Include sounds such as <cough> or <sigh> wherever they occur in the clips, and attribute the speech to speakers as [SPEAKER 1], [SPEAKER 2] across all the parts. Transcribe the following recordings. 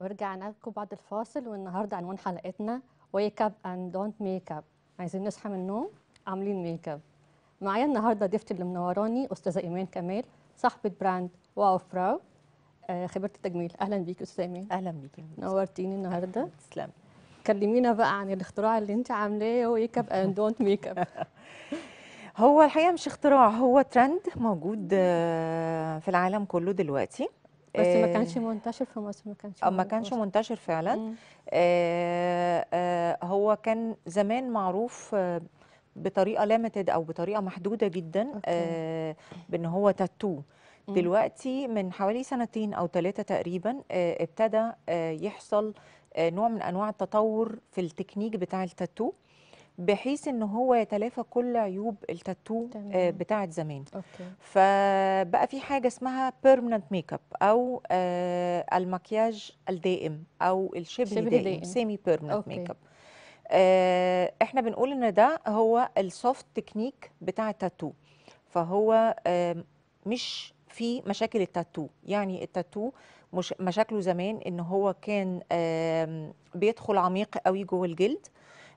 [SPEAKER 1] ورجعنا لكم بعد الفاصل والنهارده عنوان حلقتنا ويك اب اند دونت ميك اب عايزين نصحى من النوم عاملين ميك اب معايا النهارده ضيفتي اللي منوراني استاذه ايمان كمال صاحبه براند واو براو آه، خبره التجميل اهلا بيك استاذه ايمان اهلا بيك نورتيني النهارده تسلمي كلمينا بقى عن الاختراع اللي انت عاملاه ويك اب اند دونت ميك اب
[SPEAKER 2] هو الحقيقه مش اختراع هو ترند موجود آه، في العالم كله دلوقتي بس ما آه، كانش
[SPEAKER 1] منتشر في مصر ما كانش آه، ما كانش
[SPEAKER 2] منتشر فعلا آه آه هو كان زمان معروف آه، بطريقه ليميتد او بطريقه محدوده جدا آه بان هو تاتو دلوقتي من حوالي سنتين او ثلاثه تقريبا آه ابتدى آه يحصل آه نوع من انواع التطور في التكنيك بتاع التاتو بحيث ان هو يتلافى كل عيوب التاتو آه، بتاعه زمان أوكي. فبقى في حاجه اسمها بيرمننت ميك اب او آه، المكياج الدائم او الشبه دائم, دائم. سيمي بيرمننت ميك اب احنا بنقول ان ده هو السوفت تكنيك بتاع التاتو فهو آه، مش في مشاكل التاتو يعني التاتو مش مشاكله زمان ان هو كان بيدخل عميق قوي جوه الجلد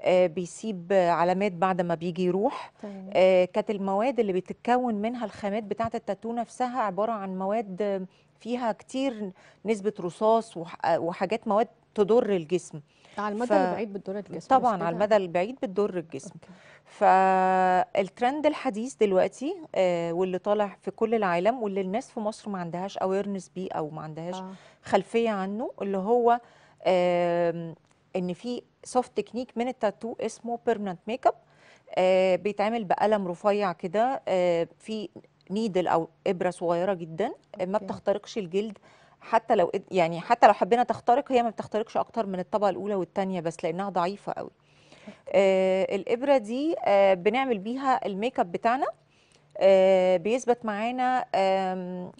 [SPEAKER 2] آه، بيسيب علامات بعد ما بيجي يروح طيب. كانت المواد اللي بتتكون منها الخامات بتاعت التاتو نفسها عباره عن مواد فيها كتير نسبه رصاص وحاجات مواد تضر الجسم على المدى ف... البعيد بتضر الجسم طبعا على المدى البعيد بتضر الجسم أوكي. فالترند الحديث دلوقتي آه، واللي طالع في كل العالم واللي الناس في مصر ما عندهاش اويرنس بيه او ما عندهاش آه. خلفيه عنه اللي هو ان في سوفت تكنيك من التاتو اسمه بيرمننت ميك اب بيتعمل بقلم رفيع كده آه، في نيدل او ابره صغيره جدا آه، ما بتخترقش الجلد حتى لو يعني حتى لو حبينا تخترق هي ما بتخترقش اكتر من الطبقه الاولى والثانيه بس لانها ضعيفه قوي آه الابره دي آه بنعمل بيها الميك اب بتاعنا آه، بيثبت معانا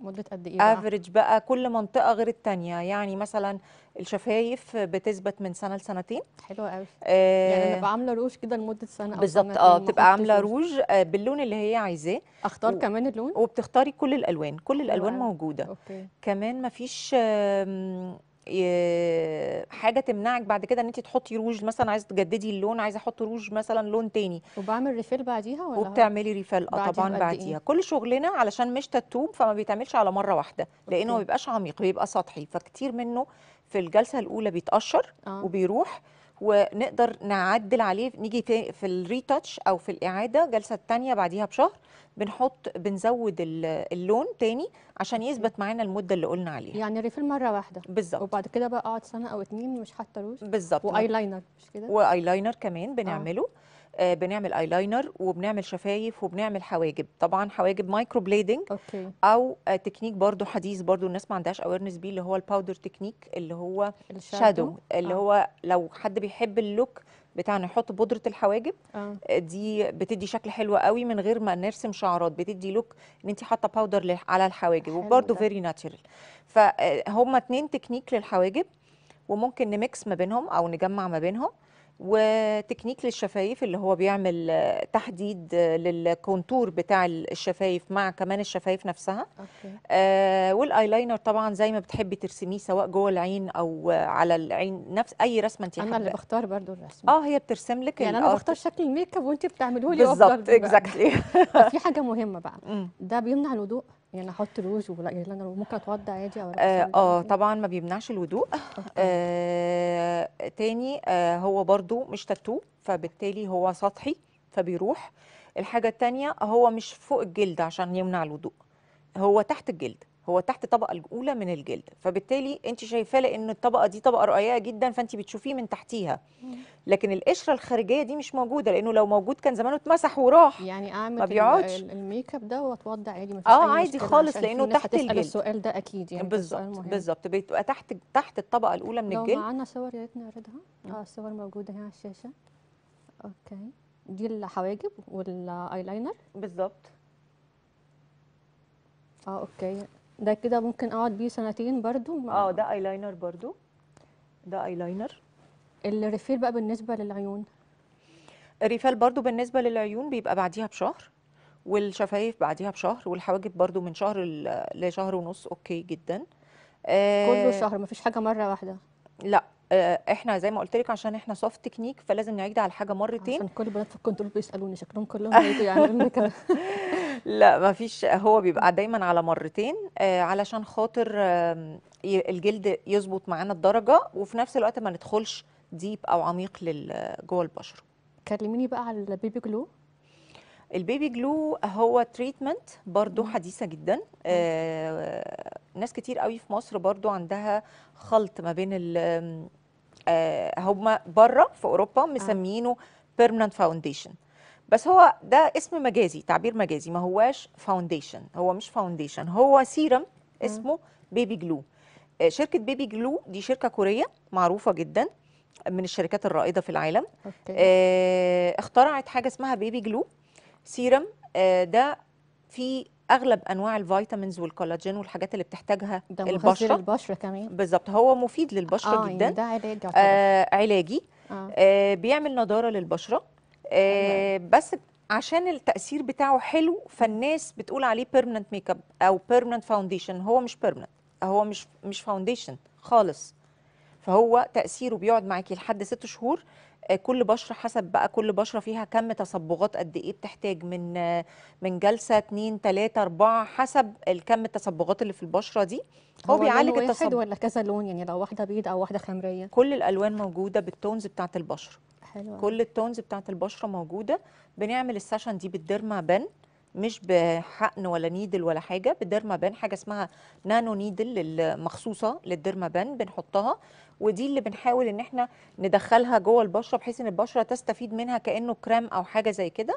[SPEAKER 2] مده قد ايه افريج بقى كل منطقه غير الثانيه يعني مثلا الشفايف بتثبت من سنه لسنتين حلوه قوي آه يعني انا
[SPEAKER 1] بعمله روج كده لمده سنه بالظبط اه بتبقى
[SPEAKER 2] عامله روج آه، باللون اللي هي عايزاه اختار و... كمان اللون وبتختاري كل الالوان كل الالوان موجوده أوكي. كمان مفيش آه حاجه تمنعك بعد كده ان انت تحطي روج مثلا عايزه تجددي اللون عايزه احط روج مثلا لون تاني وبعمل ريفيل
[SPEAKER 1] بعديها ولا وبتعملي
[SPEAKER 2] ريفيل اه طبعا إيه؟ بعديها إيه؟ كل شغلنا علشان مش تتوب فما بيتعملش على مره واحده لانه ما بيبقاش عميق بيبقى سطحي فكتير منه في الجلسه الاولى بيتقشر آه. وبيروح ونقدر نعدل عليه نيجي في الريتاتش او في الاعاده جلسه الثانيه بعديها بشهر بنحط بنزود اللون تاني عشان يثبت معانا المده اللي قلنا عليها يعني ريفيل مره واحده بالظبط وبعد كده بقى اقعد سنه او اتنين مش حتى
[SPEAKER 1] روج بالظبط واي لاينر مش كده واي
[SPEAKER 2] لاينر كمان آه. بنعمله آه. آه، بنعمل ايلاينر وبنعمل شفايف وبنعمل حواجب طبعا حواجب مايكرو بليدنج أوكي. او آه، تكنيك برضو حديث برضو الناس ما عندهاش اويرنس بيه اللي هو الباودر تكنيك اللي هو الشادو اللي آه. هو لو حد بيحب اللوك بتاعنا نحط بودره الحواجب آه. دي بتدي شكل حلو قوي من غير ما نرسم شعرات بتدي لوك ان انت حاطه باودر على الحواجب وبرده فيري ناتشرال فهما اتنين تكنيك للحواجب وممكن نميكس ما بينهم او نجمع ما بينهم وتكنيك للشفايف اللي هو بيعمل آه، تحديد آه، للكونتور بتاع الشفايف مع كمان الشفايف نفسها أوكي. آه والايلاينر طبعا زي ما بتحبي ترسميه سواء جوه العين او على العين نفس اي رسمه انت انا اللي بختار برضو الرسمه اه هي بترسم لك يعني انا آه، بختار
[SPEAKER 1] شكل الميك اب وانت بتعمله لي بالظبط اكزاكتلي <laughs> في حاجه مهمه بقى <laughs> ده بيمنع الوضوء يعني احط روج ولا يعني انا ممكن اتوضى عادي او اه, آه،
[SPEAKER 2] طبعا ما بيمنعش الوضوء آه تاني آه هو برضو مش تاتو فبالتالي هو سطحي فبيروح الحاجه التانيه هو مش فوق الجلد عشان يمنع الوضوء هو تحت الجلد هو تحت الطبقه الاولى من الجلد فبالتالي انت شايفاه لان الطبقه دي طبقه رقيقه جدا فانت بتشوفيه من تحتيها لكن القشره الخارجيه دي مش موجوده لانه لو موجود كان زمانه اتمسح وراح يعني اعمل ما بيقعدش
[SPEAKER 1] الميك اب ده واتوضع عادي ما اه عادي خالص لانه تحت الجلد السؤال
[SPEAKER 2] ده اكيد يعني بالظبط بالظبط بتبقى تحت تحت الطبقه الاولى من لو الجلد لو
[SPEAKER 1] معانا صور يا ريت نعرضها آه. اه الصور موجوده هنا على الشاشه اوكي دي الحواجب والايلاينر بالظبط اه اوكي ده كده ممكن اقعد بيه سنتين برضو اه ده ايلاينر برضو ده ايلاينر الريفيل بقى بالنسبه للعيون
[SPEAKER 2] الريفيل برضو بالنسبه للعيون بيبقى بعديها بشهر والشفايف بعديها بشهر والحواجب برضو من شهر لشهر ونص اوكي جدا آه كله شهر مفيش حاجه مره واحده لا آه، احنا زي ما قلت لك عشان احنا سوفت تكنيك فلازم نعيد على الحاجه مرتين عشان كل البنات في الكنترول بيسالوني شكلهم كلهم يعني كده <laughs> لا ما فيش هو بيبقى دايما على مرتين آه، علشان خاطر الجلد يظبط معانا الدرجه وفي نفس الوقت ما ندخلش ديب او عميق جوه البشره كلميني بقى على البيبي جلو البيبي جلو هو تريتمنت برضو حديثه جدا آه ناس كتير قوي في مصر برضو عندها خلط ما بين آه هم بره في اوروبا آه. مسمينه بيرمننت فاونديشن بس هو ده اسم مجازي تعبير مجازي ما هواش فاونديشن هو مش فاونديشن هو سيرم اسمه بيبي جلو آه، شركه بيبي جلو دي شركه كوريه معروفه جدا من الشركات الرائده في العالم أوكي. آه، اخترعت حاجه اسمها بيبي جلو سيرم آه، ده في اغلب انواع الفيتامينز والكولاجين والحاجات اللي بتحتاجها ده البشره البشره كمان بالظبط هو مفيد للبشره آه يعني جدا يعني ده علاج آه علاجي آه. آه بيعمل نضاره للبشره آه، بس عشان التاثير بتاعه حلو فالناس بتقول عليه بيرمننت ميك اب او بيرمننت فاونديشن هو مش بيرمننت هو مش مش فاونديشن خالص فهو تاثيره بيقعد معاكي لحد ست شهور كل بشره حسب بقى كل بشره فيها كم تصبغات قد ايه بتحتاج من من جلسه 2 3 4 حسب الكم التصبغات اللي في البشره دي
[SPEAKER 1] هو, هو بيعالج التصبغ ولا
[SPEAKER 2] كذا لون يعني لو واحده بيض او واحده خمريه كل الالوان موجوده بالتونز بتاعه البشره حلوة. كل التونز بتاعه البشره موجوده بنعمل السيشن دي بالديرما بن مش بحقن ولا نيدل ولا حاجه بالديرما بان حاجه اسمها نانو نيدل المخصوصه للديرما بان بنحطها ودي اللي بنحاول ان احنا ندخلها جوه البشره بحيث ان البشره تستفيد منها كانه كريم او حاجه زي كده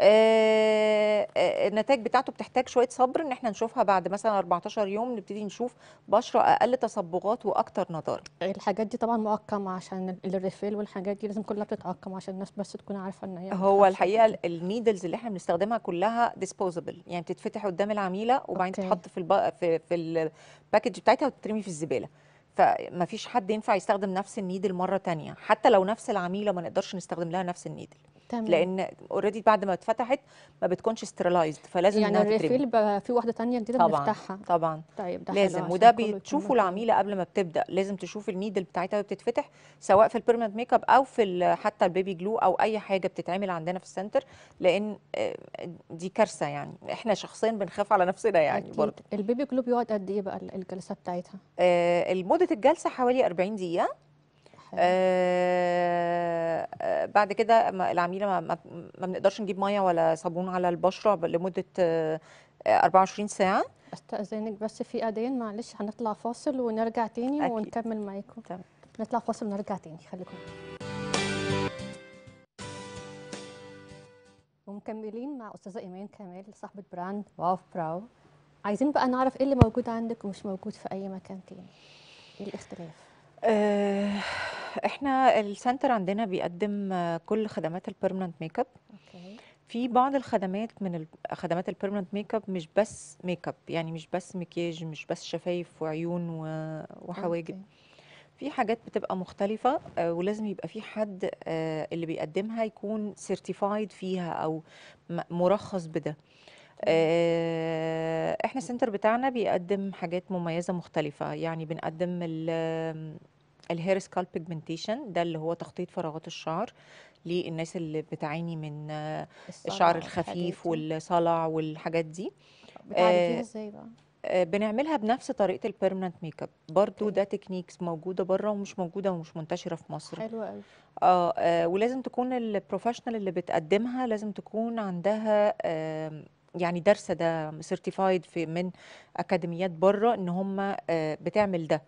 [SPEAKER 2] آه، آه، النتائج بتاعته بتحتاج شويه صبر ان احنا نشوفها بعد مثلا 14 يوم نبتدي نشوف بشره اقل تصبغات واكثر نضاره الحاجات دي طبعا معقمه
[SPEAKER 1] عشان الريفيل والحاجات دي لازم كلها بتتعقم عشان الناس بس تكون عارفه ان هي
[SPEAKER 2] هو الحقيقه النيدلز اللي احنا بنستخدمها كلها ديسبوزبل يعني بتتفتح قدام العميله وبعدين تتحط في الب... في, في الباكج بتاعتها وتترمي في الزباله فما فيش حد ينفع يستخدم نفس النيدل مره تانية حتى لو نفس العميله ما نقدرش نستخدم لها نفس النيدل تمام. لان اوريدي بعد ما اتفتحت ما بتكونش ستيرلايزد فلازم يعني الريفيل
[SPEAKER 1] يعني في واحده ثانيه جديده طبعا بنفتحها
[SPEAKER 2] طبعا طيب
[SPEAKER 1] ده لازم وده بتشوفوا
[SPEAKER 2] العميله قبل ما بتبدا لازم تشوف النيدل بتاعتها بتتفتح سواء في البيرمننت ميك اب او في حتى البيبي جلو او اي حاجه بتتعمل عندنا في السنتر لان آه، دي كارثه يعني احنا شخصيا بنخاف على نفسنا يعني برضه البيبي جلو
[SPEAKER 1] بيقعد قد ايه بقى الجلسه بتاعتها
[SPEAKER 2] آه مده الجلسه حوالي 40 دقيقه آه،, آه بعد كده العميله ما, ما بنقدرش نجيب ميه ولا صابون على البشره لمده آه 24 ساعه استاذنك
[SPEAKER 1] بس في ادين معلش هنطلع فاصل ونرجع تاني أكيد. ونكمل معاكم تمام نطلع فاصل ونرجع تاني خليكم ومكملين مع استاذه ايمان كمال صاحبه براند واو براو عايزين بقى نعرف ايه اللي موجود عندك ومش موجود في اي مكان تاني ايه
[SPEAKER 2] الاختلاف آه احنا السنتر عندنا بيقدم كل خدمات البيرمننت ميك اب في بعض الخدمات من خدمات البيرمننت ميك اب مش بس ميك اب يعني مش بس مكياج مش بس شفايف وعيون وحواجب في حاجات بتبقى مختلفة آه، ولازم يبقى في حد آه، اللي بيقدمها يكون سيرتيفايد فيها أو مرخص بده آه، احنا السنتر بتاعنا بيقدم حاجات مميزة مختلفة يعني بنقدم الهير سكال بيجمنتيشن ده اللي هو تخطيط فراغات الشعر للناس اللي بتعاني من الشعر الخفيف والصلع والحاجات دي آه، ازاي بقى آه، بنعملها بنفس طريقه البيرمننت ميك اب برضو ده تكنيكس موجوده بره ومش موجوده ومش منتشره في مصر حلو قوي آه, آه ولازم تكون البروفيشنال اللي بتقدمها لازم تكون عندها آه يعني دارسه ده سيرتيفايد في من اكاديميات بره ان هم آه بتعمل ده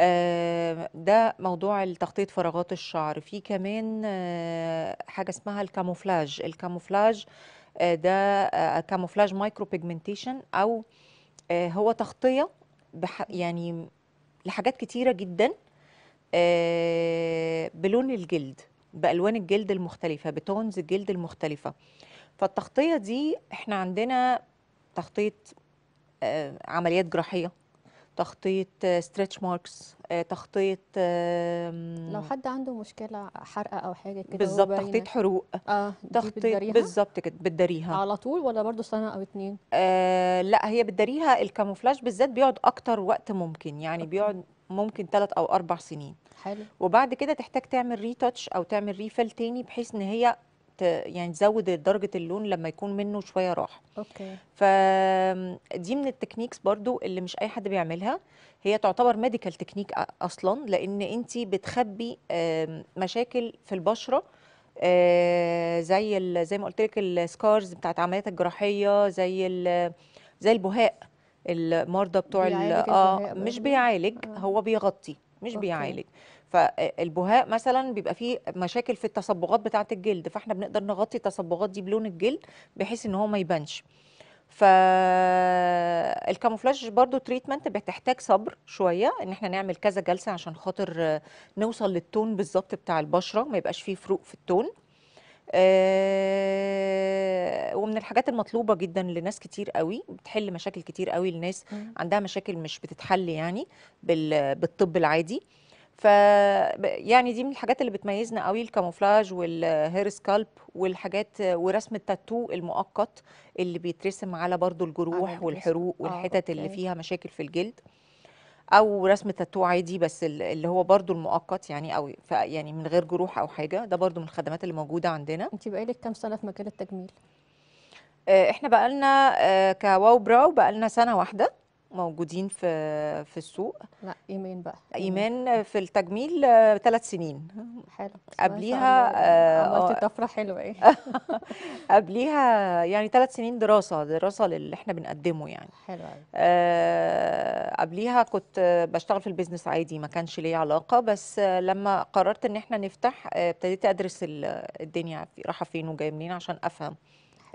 [SPEAKER 2] آه، ده موضوع تغطية فراغات الشعر في كمان آه، حاجة اسمها الكاموفلاج الكاموفلاج آه، ده كاموفلاج مايكرو بيجمنتيشن أو هو تغطية يعني لحاجات كتيرة جدا بلون الجلد بألوان الجلد المختلفة بتونز الجلد المختلفة فالتغطية دي احنا عندنا تغطية عمليات جراحية تخطيط ستريتش آه، ماركس آه، تخطيط لو
[SPEAKER 1] حد عنده مشكله حرقه او حاجه كده بالظبط تخطيط
[SPEAKER 2] حروق اه تخطيط بالظبط كده بتداريها على طول ولا برضو سنه او اتنين آه لا هي بتداريها الكاموفلاج بالذات بيقعد اكتر وقت ممكن يعني بيقعد ممكن ثلاث او اربع سنين حلو وبعد كده تحتاج تعمل ريتاتش او تعمل ريفل تاني بحيث ان هي يعني تزود درجه اللون لما يكون منه شويه راحه اوكي فدي من التكنيكس برضو اللي مش اي حد بيعملها هي تعتبر ميديكال تكنيك اصلا لان انت بتخبي مشاكل في البشره زي زي ما قلت لك السكارز بتاعت العمليات الجراحيه زي زي البهاء المرضى بتوع اه مش بيعالج آه. هو بيغطي مش أوكي. بيعالج فالبهاء مثلا بيبقى فيه مشاكل في التصبغات بتاعه الجلد فاحنا بنقدر نغطي التصبغات دي بلون الجلد بحيث ان هو ما يبانش فالكاموفلاج برضو تريتمنت بتحتاج صبر شويه ان احنا نعمل كذا جلسه عشان خاطر نوصل للتون بالظبط بتاع البشره ما يبقاش فيه فروق في التون آه، ومن الحاجات المطلوبه جدا لناس كتير قوي بتحل مشاكل كتير قوي لناس عندها مشاكل مش بتتحل يعني بالطب العادي ف يعني دي من الحاجات اللي بتميزنا قوي الكاموفلاج والهير سكالب والحاجات ورسم التاتو المؤقت اللي بيترسم على برضو الجروح والحروق آه، والحتت اللي فيها مشاكل في الجلد او رسم تاتو عادي بس اللي هو برضو المؤقت يعني او يعني من غير جروح او حاجه ده برضو من الخدمات اللي موجوده عندنا انت بقالك كام سنه في مجال التجميل آه، احنا بقالنا آه، كواو براو بقالنا سنه واحده موجودين في في السوق لا ايمان بقى ايمان, إيمان في التجميل ثلاث سنين حلو قبليها آه، عملت آه، طفره حلوه ايه <laughs> قبليها يعني ثلاث سنين دراسه دراسه للي احنا بنقدمه يعني حلو آه قبليها كنت بشتغل في البيزنس عادي ما كانش ليا علاقه بس لما قررت ان احنا نفتح آه، ابتديت ادرس الدنيا رايحه فين وجايه منين عشان افهم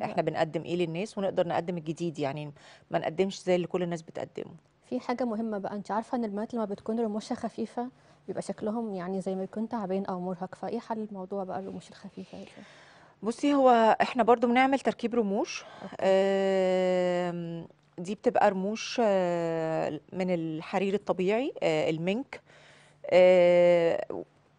[SPEAKER 2] احنا بنقدم ايه للناس ونقدر نقدم الجديد يعني ما نقدمش زي اللي كل الناس بتقدمه
[SPEAKER 1] في حاجه مهمه بقى انت عارفه ان البنات لما بتكون رموشها خفيفه بيبقى شكلهم يعني زي ما يكون تعبان او مرهق فايه حل الموضوع بقى الرموش الخفيفه دي
[SPEAKER 2] بصي هو احنا برضو بنعمل تركيب رموش دي بتبقى رموش آه، من الحرير الطبيعي آه، المنك آه،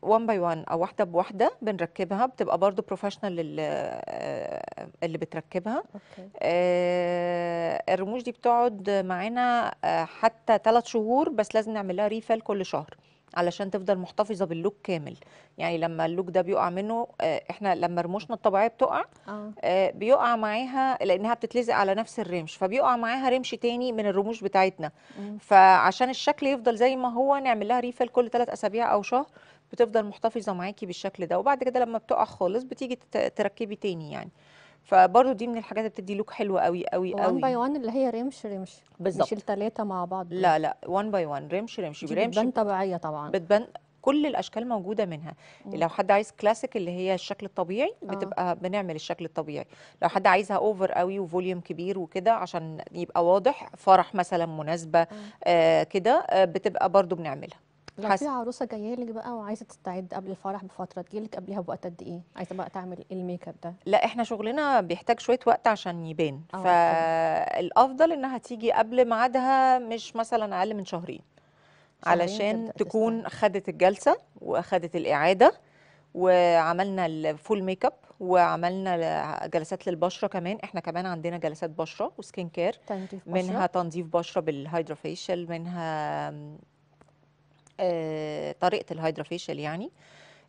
[SPEAKER 2] وان باي وان او واحده بواحده بنركبها بتبقى برضو بروفيشنال آه، اللي بتركبها أوكي. آه، الرموش دي بتقعد معانا آه، حتى ثلاث شهور بس لازم نعمل لها كل شهر علشان تفضل محتفظه باللوك كامل يعني لما اللوك ده بيقع منه آه، احنا لما رموشنا الطبيعيه بتقع آه. آه. بيقع معاها لانها بتتلزق على نفس الرمش فبيقع معاها رمش تاني من الرموش بتاعتنا فعشان الشكل يفضل زي ما هو نعمل لها ريفل كل ثلاث اسابيع او شهر بتفضل محتفظه معاكي بالشكل ده وبعد كده لما بتقع خالص بتيجي تركبي تاني يعني فبرضه دي من الحاجات اللي بتدي لوك حلو قوي قوي قوي وان باي
[SPEAKER 1] وان اللي هي رمش رمش بالظبط مش
[SPEAKER 2] التلاته مع بعض لا لا وان باي وان رمش رمش دي بتبان طبيعيه طبعا بتبان كل الاشكال موجوده منها مم. لو حد عايز كلاسيك اللي هي الشكل الطبيعي آه. بتبقى آه. بنعمل الشكل الطبيعي لو حد عايزها اوفر قوي وفوليوم كبير وكده عشان يبقى واضح فرح مثلا مناسبه آه, آه، كده آه بتبقى برضو بنعملها لو في
[SPEAKER 1] عروسه جايه لك بقى وعايزه تستعد قبل الفرح بفتره تجي لك قبلها بوقت قد ايه عايزه بقى تعمل إيه الميك اب ده
[SPEAKER 2] لا احنا شغلنا بيحتاج شويه وقت عشان يبان آه، فالافضل انها تيجي قبل ميعادها مش مثلا اقل من شهرين, شهرين علشان تكون خدت الجلسه واخدت الاعاده وعملنا الفول ميك اب وعملنا جلسات للبشره كمان احنا كمان عندنا جلسات بشره وسكين كير تنظيف بشرة. منها تنظيف بشره بالهايدرا فيشل منها آه، طريقه الهيدرافيشال يعني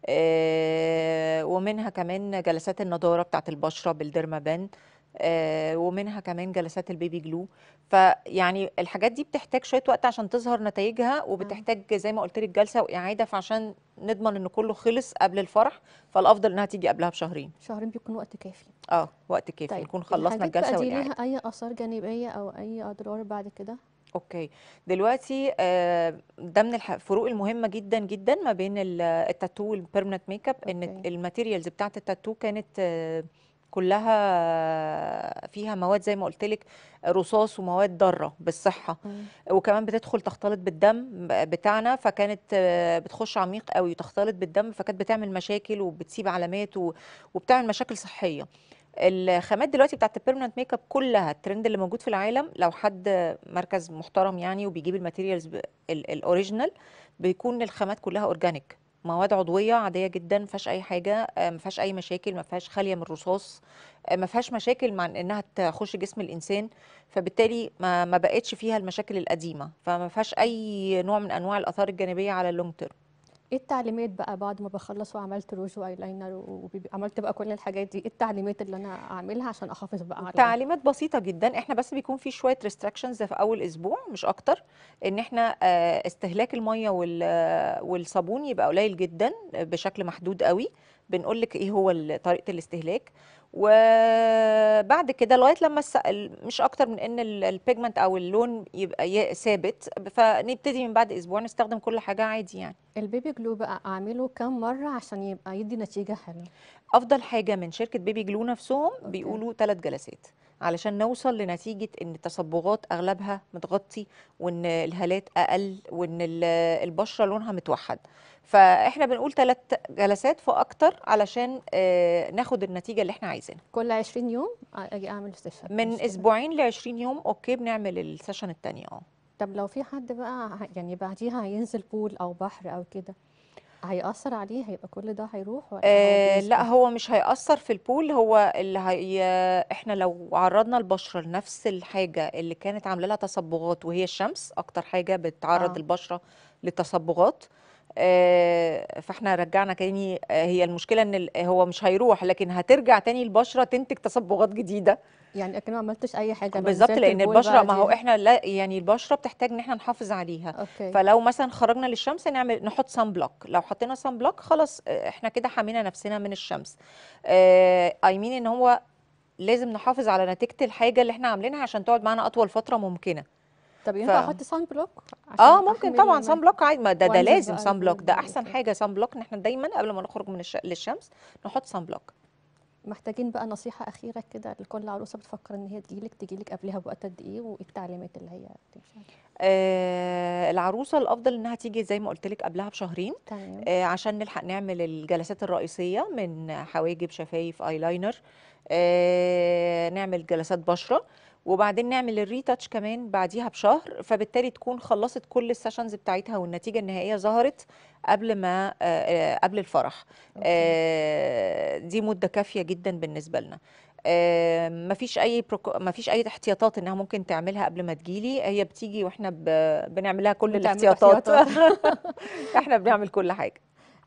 [SPEAKER 2] آه، ومنها كمان جلسات النضاره بتاعه البشره بالديرما بان آه، ومنها كمان جلسات البيبي جلو فيعني الحاجات دي بتحتاج شويه وقت عشان تظهر نتائجها وبتحتاج زي ما قلت لك جلسه واعاده فعشان نضمن ان كله خلص قبل الفرح فالافضل انها تيجي قبلها بشهرين شهرين بيكون وقت كافي اه وقت كافي طيب. نكون خلصنا الجلسه واعاده دي ليها
[SPEAKER 1] اي اثار جانبيه او اي اضرار بعد كده
[SPEAKER 2] اوكي دلوقتي آه، ده من الفروق المهمه جدا جدا ما بين التاتو والبيرمننت ميك اب ان الماتيريالز بتاعه التاتو كانت آه، كلها آه، فيها مواد زي ما قلت لك رصاص ومواد ضاره بالصحه مم. وكمان بتدخل تختلط بالدم بتاعنا فكانت بتخش عميق قوي وتختلط بالدم فكانت بتعمل مشاكل وبتسيب علامات وبتعمل مشاكل صحيه الخامات دلوقتي بتاعت البيرمننت ميك اب كلها الترند اللي موجود في العالم لو حد مركز محترم يعني وبيجيب الماتيريالز الاوريجينال بيكون الخامات كلها اورجانيك مواد عضويه عاديه جدا ما فيهاش اي حاجه آه، ما فيهاش اي مشاكل ما فيهاش خاليه من الرصاص آه، ما فيهاش مشاكل مع انها تخش جسم الانسان فبالتالي ما ما بقتش فيها المشاكل القديمه فما فيهاش اي نوع من انواع الاثار الجانبيه على اللونج تيرم
[SPEAKER 1] ايه التعليمات بقى بعد ما بخلص وعملت روج وايلاينر وعملت بقى كل الحاجات دي ايه التعليمات اللي انا اعملها عشان احافظ بقى على تعليمات
[SPEAKER 2] بسيطه جدا احنا بس بيكون في شويه ريستراكشنز في اول اسبوع مش اكتر ان احنا آه، استهلاك الميه والصابون يبقى قليل جدا آه، بشكل محدود قوي بنقول لك ايه هو طريقه الاستهلاك وبعد كده لغايه لما مش اكتر من ان البيجمنت او اللون يبقى ثابت فنبتدي من بعد اسبوع نستخدم كل حاجه عادي يعني
[SPEAKER 1] البيبي جلو بقى اعمله كام مره عشان يبقى يدي نتيجه حلوه
[SPEAKER 2] افضل حاجه من شركه بيبي جلو نفسهم بيقولوا ثلاث جلسات علشان نوصل لنتيجه ان التصبغات اغلبها متغطي وان الهالات اقل وان البشره لونها متوحد فاحنا بنقول ثلاث جلسات فاكتر علشان آه، ناخد النتيجه اللي احنا عايزينها كل 20 يوم آه، اجي اعمل سيشن من اسبوعين ل 20 يوم اوكي بنعمل السيشن الثانيه اه طب
[SPEAKER 1] لو في حد بقى يعني بعديها هينزل بول او بحر او كده هيأثر عليه هيبقى كل ده هيروح ولا آه
[SPEAKER 2] لا هو مش هيأثر في البول هو اللي هي احنا لو عرضنا البشره لنفس الحاجه اللي كانت عامله لها تصبغات وهي الشمس اكتر حاجه بتعرض آه. البشره للتصبغات آه، فاحنا رجعنا تاني آه، هي المشكله ان هو مش هيروح لكن هترجع تاني البشره تنتج تصبغات جديده
[SPEAKER 1] يعني اكن ما عملتش اي حاجه بالظبط لان البشره ما هو احنا
[SPEAKER 2] لا يعني البشره بتحتاج ان احنا نحافظ عليها أوكي. فلو مثلا خرجنا للشمس نعمل نحط سان بلوك لو حطينا سان بلوك خلاص آه، احنا كده حمينا نفسنا من الشمس اي مين ان هو لازم نحافظ على نتيجه الحاجه اللي احنا عاملينها عشان تقعد معانا اطول فتره ممكنه طب ينفع احط سان بلوك اه ممكن طبعا سان بلوك عادي ما ده ده لازم سان بلوك ده احسن حاجه سان بلوك ان احنا دايما قبل ما نخرج من الش... للشمس نحط سان بلوك محتاجين بقى نصيحه اخيره كده
[SPEAKER 1] لكل عروسه بتفكر ان هي تجيلك تجيلك قبلها بوقت قد ايه وايه التعليمات اللي هي
[SPEAKER 2] آه العروسه الافضل انها تيجي زي ما قلت لك قبلها بشهرين تمام. آه عشان نلحق نعمل الجلسات الرئيسيه من حواجب شفايف لاينر آه نعمل جلسات بشره وبعدين نعمل الريتاتش كمان بعديها بشهر فبالتالي تكون خلصت كل السيشنز بتاعتها والنتيجه النهائيه ظهرت قبل ما آه، آه، قبل الفرح آه، دي مده كافيه جدا بالنسبه لنا مفيش اي مفيش اي احتياطات انها ممكن تعملها قبل ما تجيلي هي بتيجي واحنا بنعملها كل الاحتياطات <laughs> احنا بنعمل كل حاجه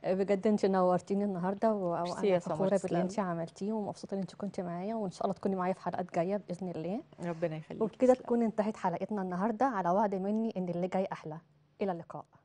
[SPEAKER 2] بجد
[SPEAKER 1] انت نورتيني النهارده وانا فخوره باللي انت عملتيه ومبسوطه ان انت كنت معايا وان شاء الله تكوني معايا في حلقات جايه باذن الله ربنا يخليك وبكده تكون انتهت حلقتنا النهارده على وعد مني
[SPEAKER 2] ان اللي جاي احلى الى اللقاء